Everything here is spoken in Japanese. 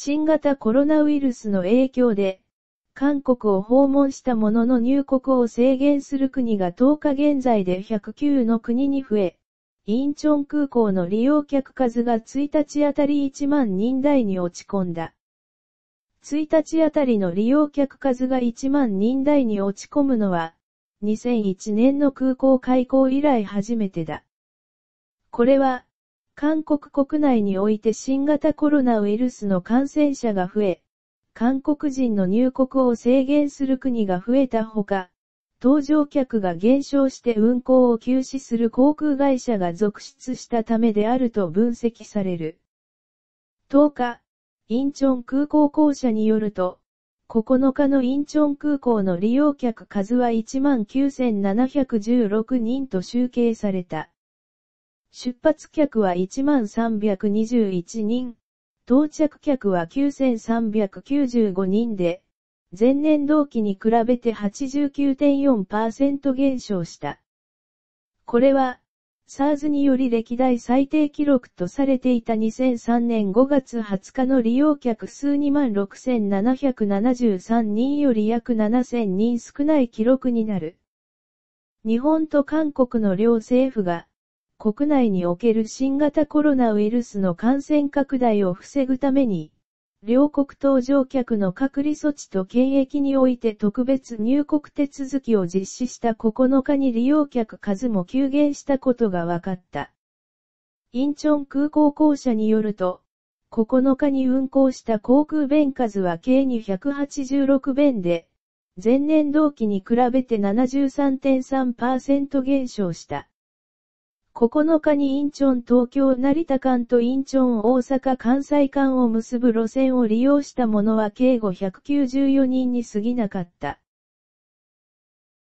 新型コロナウイルスの影響で、韓国を訪問したものの入国を制限する国が10日現在で109の国に増え、インチョン空港の利用客数が1日あたり1万人台に落ち込んだ。1日あたりの利用客数が1万人台に落ち込むのは、2001年の空港開港以来初めてだ。これは、韓国国内において新型コロナウイルスの感染者が増え、韓国人の入国を制限する国が増えたほか、搭乗客が減少して運航を休止する航空会社が続出したためであると分析される。10日、インチョン空港公社によると、9日のインチョン空港の利用客数は19,716人と集計された。出発客は1321人、到着客は9395人で、前年同期に比べて89.4%減少した。これは、SARS により歴代最低記録とされていた2003年5月20日の利用客数26,773人より約7000人少ない記録になる。日本と韓国の両政府が、国内における新型コロナウイルスの感染拡大を防ぐために、両国搭乗客の隔離措置と検疫において特別入国手続きを実施した9日に利用客数も急減したことが分かった。インチョン空港公社によると、9日に運航した航空便数は計286便で、前年同期に比べて73.3%減少した。9日にインチョン東京成田間とインチョン大阪関西間を結ぶ路線を利用した者は計594人に過ぎなかった。